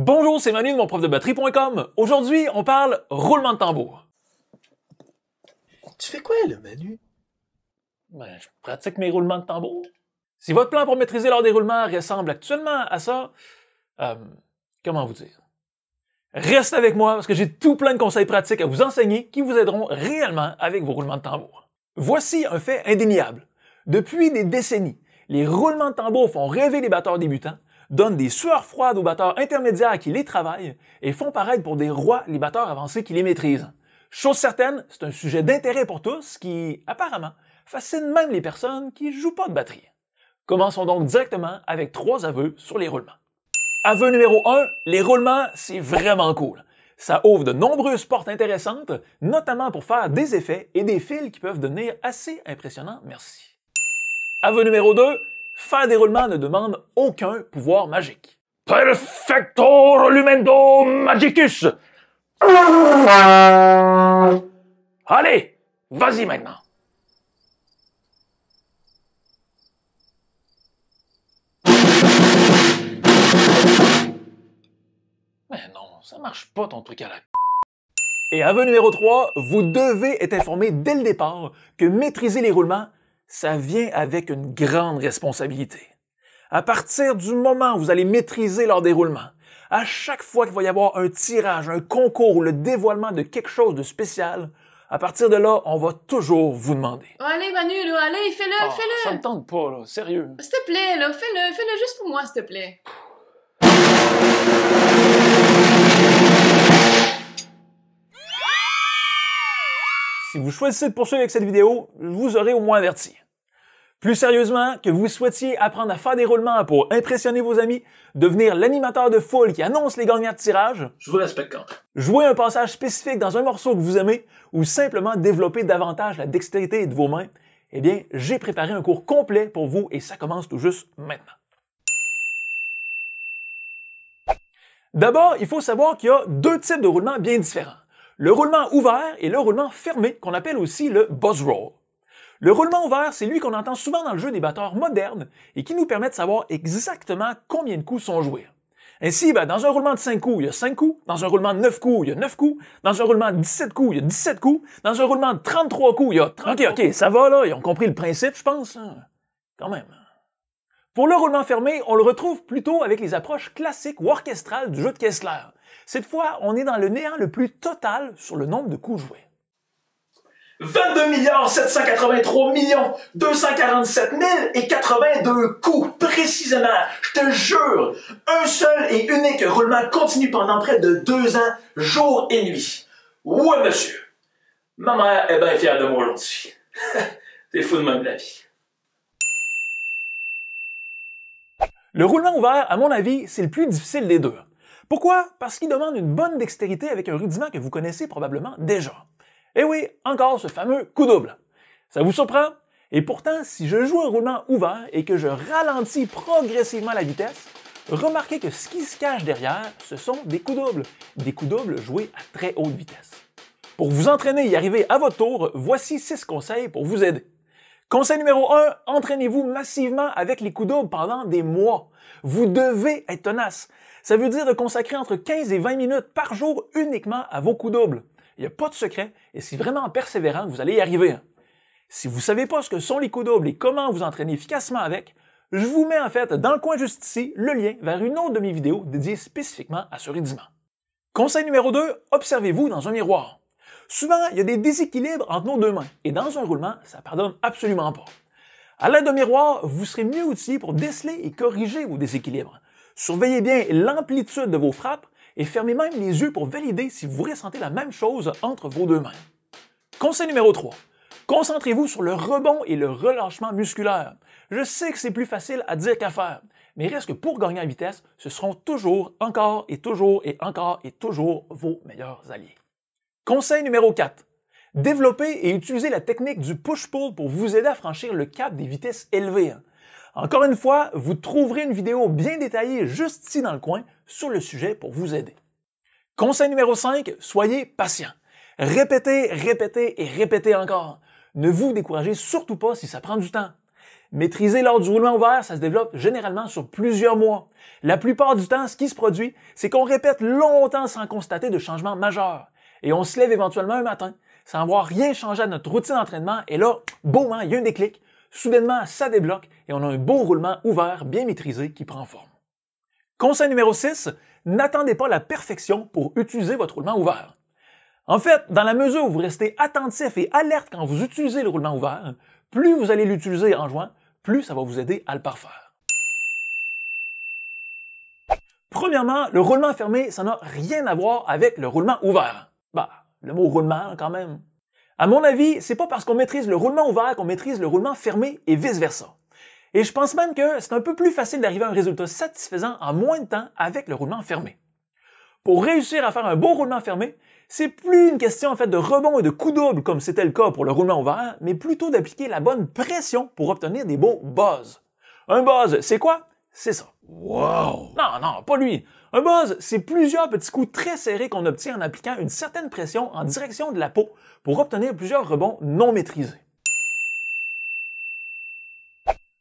Bonjour, c'est Manu de mon prof de batterie.com. Aujourd'hui, on parle roulement de tambour. Tu fais quoi là, Manu? Ben, je pratique mes roulements de tambour. Si votre plan pour maîtriser l'art des roulements ressemble actuellement à ça, euh, comment vous dire? Reste avec moi parce que j'ai tout plein de conseils pratiques à vous enseigner qui vous aideront réellement avec vos roulements de tambour. Voici un fait indéniable. Depuis des décennies, les roulements de tambour font rêver les batteurs débutants donnent des sueurs froides aux batteurs intermédiaires qui les travaillent et font paraître pour des rois les batteurs avancés qui les maîtrisent. Chose certaine, c'est un sujet d'intérêt pour tous qui, apparemment, fascine même les personnes qui jouent pas de batterie. Commençons donc directement avec trois aveux sur les roulements. Aveu numéro 1, les roulements, c'est vraiment cool. Ça ouvre de nombreuses portes intéressantes, notamment pour faire des effets et des fils qui peuvent devenir assez impressionnants, merci. Aveu numéro 2, faire des roulements ne demande aucun pouvoir magique. Perfecto Lumendo Magicus! Allez, vas-y maintenant. Mais non, ça marche pas ton truc à la Et aveu numéro 3, vous devez être informé dès le départ que maîtriser les roulements, ça vient avec une grande responsabilité. À partir du moment où vous allez maîtriser leur déroulement, à chaque fois qu'il va y avoir un tirage, un concours ou le dévoilement de quelque chose de spécial, à partir de là, on va toujours vous demander. Oh, allez, Manu, allez, fais-le, ah, fais-le. Ça me tente pas, sérieux. S'il te plaît, fais-le, fais-le juste pour moi, s'il te plaît. Si vous choisissez de poursuivre avec cette vidéo, vous aurez au moins averti. Plus sérieusement, que vous souhaitiez apprendre à faire des roulements pour impressionner vos amis, devenir l'animateur de foule qui annonce les gagnants de tirage, je vous respecte quand jouer un passage spécifique dans un morceau que vous aimez, ou simplement développer davantage la dextérité de vos mains, eh bien, j'ai préparé un cours complet pour vous et ça commence tout juste maintenant. D'abord, il faut savoir qu'il y a deux types de roulements bien différents le roulement ouvert et le roulement fermé, qu'on appelle aussi le buzz roll. Le roulement ouvert, c'est lui qu'on entend souvent dans le jeu des batteurs modernes et qui nous permet de savoir exactement combien de coups sont joués. Ainsi, ben, dans un roulement de 5 coups, il y a 5 coups, dans un roulement de 9 coups, il y a 9 coups, dans un roulement de 17 coups, il y a 17 coups, dans un roulement de 33 coups, il y a 30 OK, OK, ça va là, ils ont compris le principe, je pense. Hein. Quand même. Pour le roulement fermé, on le retrouve plutôt avec les approches classiques ou orchestrales du jeu de Kessler. Cette fois, on est dans le néant le plus total sur le nombre de coups joués. 22 783 247 082 coups précisément. Je te jure, un seul et unique roulement continue pendant près de deux ans, jour et nuit. Ouais, monsieur. Ma mère est bien fière de moi aujourd'hui. T'es fou de même la vie. Le roulement ouvert, à mon avis, c'est le plus difficile des deux. Pourquoi? Parce qu'il demande une bonne dextérité avec un rudiment que vous connaissez probablement déjà. Et eh oui, encore ce fameux coup double. Ça vous surprend? Et pourtant, si je joue un roulement ouvert et que je ralentis progressivement la vitesse, remarquez que ce qui se cache derrière, ce sont des coups doubles, des coups doubles joués à très haute vitesse. Pour vous entraîner et y arriver à votre tour, voici six conseils pour vous aider. Conseil numéro 1, entraînez-vous massivement avec les coups doubles pendant des mois. Vous devez être tenace. Ça veut dire de consacrer entre 15 et 20 minutes par jour uniquement à vos coups doubles. Il n'y a pas de secret et c'est vraiment persévérant vous allez y arriver. Hein. Si vous ne savez pas ce que sont les coups doubles et comment vous entraîner efficacement avec, je vous mets en fait dans le coin juste ici le lien vers une autre de mes vidéos dédiée spécifiquement à ce rudiment. Conseil numéro 2, observez-vous dans un miroir. Souvent, il y a des déséquilibres entre nos deux mains et dans un roulement, ça ne pardonne absolument pas. À l'aide de miroir, vous serez mieux outillé pour déceler et corriger vos déséquilibres. Surveillez bien l'amplitude de vos frappes et fermez même les yeux pour valider si vous ressentez la même chose entre vos deux mains. Conseil numéro 3. Concentrez-vous sur le rebond et le relâchement musculaire. Je sais que c'est plus facile à dire qu'à faire, mais reste que pour gagner en vitesse, ce seront toujours, encore et toujours et encore et toujours vos meilleurs alliés. Conseil numéro 4. Développez et utilisez la technique du push-pull pour vous aider à franchir le cap des vitesses élevées. Hein. Encore une fois, vous trouverez une vidéo bien détaillée juste ici dans le coin sur le sujet pour vous aider. Conseil numéro 5, soyez patient. Répétez, répétez et répétez encore. Ne vous découragez surtout pas si ça prend du temps. Maîtriser l'ordre du roulement ouvert, ça se développe généralement sur plusieurs mois. La plupart du temps, ce qui se produit, c'est qu'on répète longtemps sans constater de changement majeur et on se lève éventuellement un matin sans avoir rien changé à notre routine d'entraînement et là, boum, hein, il y a un déclic, soudainement ça débloque et on a un beau roulement ouvert, bien maîtrisé qui prend forme. Conseil numéro 6, n'attendez pas la perfection pour utiliser votre roulement ouvert. En fait, dans la mesure où vous restez attentif et alerte quand vous utilisez le roulement ouvert, plus vous allez l'utiliser en juin, plus ça va vous aider à le parfaire. Premièrement, le roulement fermé, ça n'a rien à voir avec le roulement ouvert. Bah, le mot roulement, quand même. À mon avis, c'est pas parce qu'on maîtrise le roulement ouvert qu'on maîtrise le roulement fermé et vice-versa. Et je pense même que c'est un peu plus facile d'arriver à un résultat satisfaisant en moins de temps avec le roulement fermé. Pour réussir à faire un beau roulement fermé, c'est plus une question en fait de rebond et de coup double comme c'était le cas pour le roulement ouvert, mais plutôt d'appliquer la bonne pression pour obtenir des beaux buzz. Un buzz, c'est quoi? C'est ça. Wow! Non, non, pas lui. Un buzz, c'est plusieurs petits coups très serrés qu'on obtient en appliquant une certaine pression en direction de la peau pour obtenir plusieurs rebonds non maîtrisés.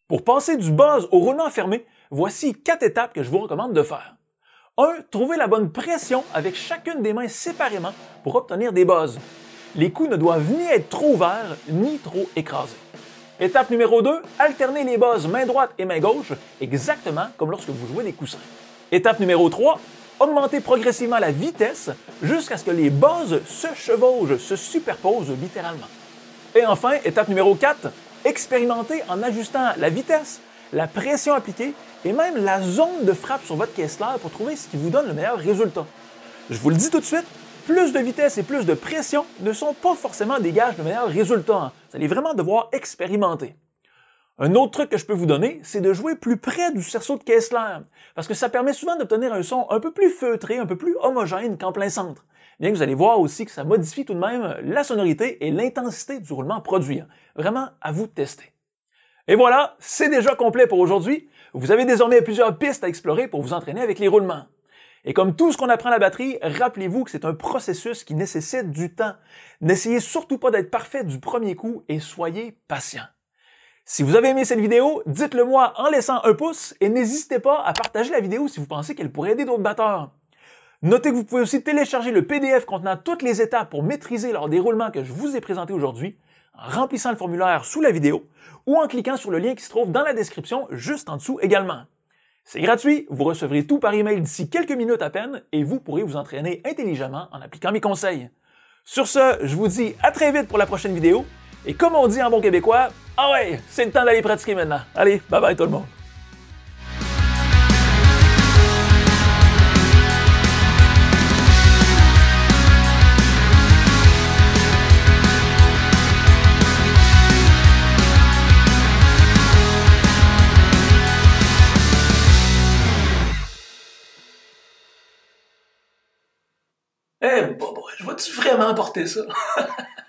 Pour passer du buzz au roulement fermé, voici quatre étapes que je vous recommande de faire. 1. trouver la bonne pression avec chacune des mains séparément pour obtenir des buzz. Les coups ne doivent ni être trop ouverts ni trop écrasés. Étape numéro 2, alterner les buzz main droite et main gauche, exactement comme lorsque vous jouez des coussins. Étape numéro 3, augmenter progressivement la vitesse jusqu'à ce que les bases se chevauchent, se superposent littéralement. Et enfin, étape numéro 4, expérimenter en ajustant la vitesse, la pression appliquée et même la zone de frappe sur votre Kessler pour trouver ce qui vous donne le meilleur résultat. Je vous le dis tout de suite, plus de vitesse et plus de pression ne sont pas forcément des gages de meilleurs résultats. Hein. Vous allez vraiment devoir expérimenter. Un autre truc que je peux vous donner, c'est de jouer plus près du cerceau de Kessler, parce que ça permet souvent d'obtenir un son un peu plus feutré, un peu plus homogène qu'en plein centre. Bien que vous allez voir aussi que ça modifie tout de même la sonorité et l'intensité du roulement produit. Vraiment, à vous de tester. Et voilà, c'est déjà complet pour aujourd'hui. Vous avez désormais plusieurs pistes à explorer pour vous entraîner avec les roulements. Et comme tout ce qu'on apprend à la batterie, rappelez-vous que c'est un processus qui nécessite du temps. N'essayez surtout pas d'être parfait du premier coup et soyez patient. Si vous avez aimé cette vidéo, dites-le moi en laissant un pouce et n'hésitez pas à partager la vidéo si vous pensez qu'elle pourrait aider d'autres batteurs. Notez que vous pouvez aussi télécharger le PDF contenant toutes les étapes pour maîtriser leur déroulement que je vous ai présenté aujourd'hui en remplissant le formulaire sous la vidéo ou en cliquant sur le lien qui se trouve dans la description juste en dessous également. C'est gratuit, vous recevrez tout par email d'ici quelques minutes à peine et vous pourrez vous entraîner intelligemment en appliquant mes conseils. Sur ce, je vous dis à très vite pour la prochaine vidéo et comme on dit en bon québécois, ah ouais, c'est le temps d'aller pratiquer maintenant. Allez, bye bye tout le monde. Eh, bon, je vois-tu vraiment porter ça?